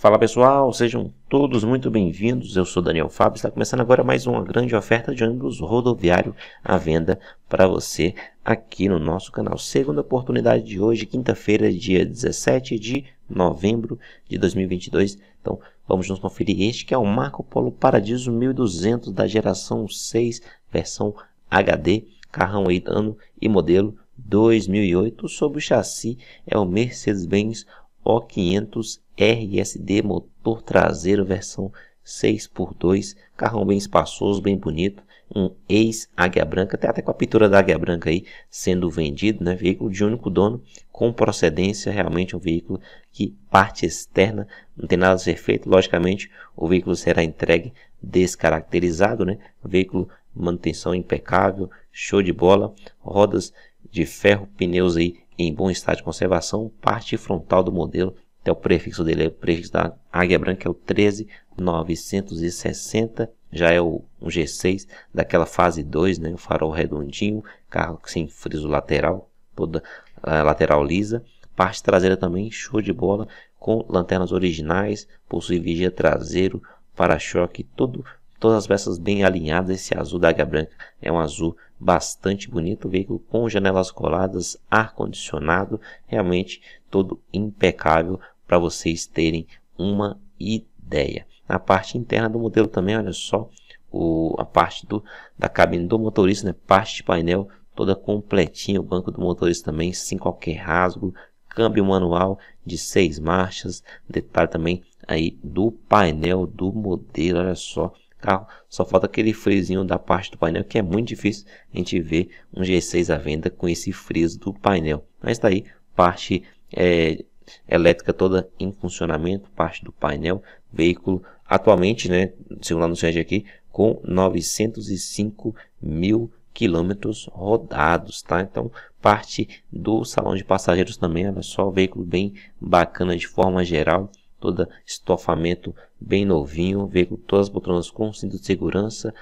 Fala pessoal, sejam todos muito bem-vindos. Eu sou Daniel Fábio. Está começando agora mais uma grande oferta de ônibus rodoviário à venda para você aqui no nosso canal. Segunda oportunidade de hoje, quinta-feira, dia 17 de novembro de 2022. Então, vamos nos conferir este que é o Marco Polo Paradiso 1200 da geração 6, versão HD, carrão aí ano e modelo 2008, sob o chassi é o Mercedes-Benz o500 RSD motor traseiro versão 6x2, carrão bem espaçoso, bem bonito, um ex Águia Branca, até, até com a pintura da Águia Branca aí sendo vendido, né? Veículo de único dono, com procedência, realmente um veículo que parte externa não tem nada a ser feito. Logicamente, o veículo será entregue descaracterizado, né? Veículo manutenção impecável, show de bola, rodas de ferro, pneus aí em bom estado de conservação, parte frontal do modelo, até o prefixo dele, é o prefixo da Águia Branca é o 13960, já é o, um G6 daquela fase 2, né, o farol redondinho, carro sem friso lateral, toda eh, lateral lisa, parte traseira também show de bola, com lanternas originais, possui vigia traseiro, para-choque, todo Todas as peças bem alinhadas, esse azul da águia branca é um azul bastante bonito, veículo com janelas coladas, ar-condicionado, realmente todo impecável para vocês terem uma ideia. Na parte interna do modelo também, olha só, o, a parte do, da cabine do motorista, né? parte de painel toda completinha, o banco do motorista também, sem qualquer rasgo, câmbio manual de seis marchas, detalhe também aí do painel do modelo, olha só, carro. Só falta aquele frisinho da parte do painel, que é muito difícil a gente ver um G6 à venda com esse friso do painel. Mas está aí, parte é, elétrica toda em funcionamento, parte do painel, veículo atualmente, né, segundo a anunciante aqui, com 905 mil quilômetros rodados, tá? Então, parte do salão de passageiros também, olha só, veículo bem bacana de forma geral, todo estofamento bem novinho, veículo todas as poltronas com cinto de segurança,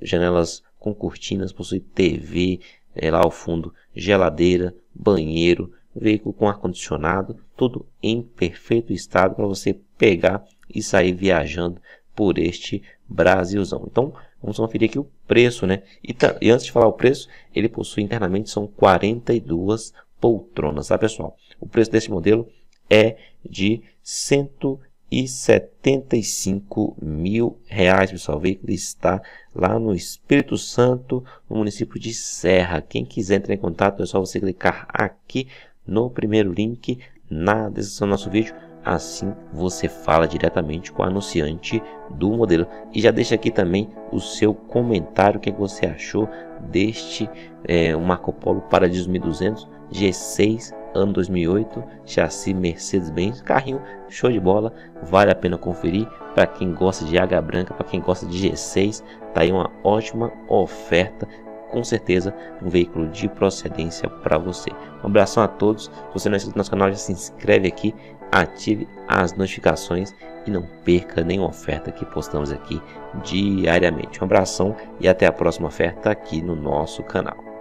janelas com cortinas, possui TV é, eh, lá ao fundo, geladeira, banheiro, veículo com ar-condicionado, tudo em perfeito estado para você pegar e sair viajando por este Brasilzão. Então, vamos conferir aqui o preço, né? E, e antes de falar o preço, ele possui internamente são 42 poltronas, tá pessoal? O preço desse modelo é de 175 mil reais, pessoal. O veículo está lá no Espírito Santo, no município de Serra. Quem quiser entrar em contato, é só você clicar aqui no primeiro link na descrição do nosso vídeo assim você fala diretamente com o anunciante do modelo. E já deixa aqui também o seu comentário, o que é você achou deste é, Marco Polo para 1200 G6 ano 2008, chassi Mercedes-Benz, carrinho show de bola, vale a pena conferir para quem gosta de água branca, para quem gosta de G6, tá aí uma ótima oferta, com certeza um veículo de procedência para você. Um abração a todos, se você não é inscrito no nosso canal já se inscreve aqui, ative as notificações e não perca nenhuma oferta que postamos aqui diariamente. Um abração e até a próxima oferta aqui no nosso canal.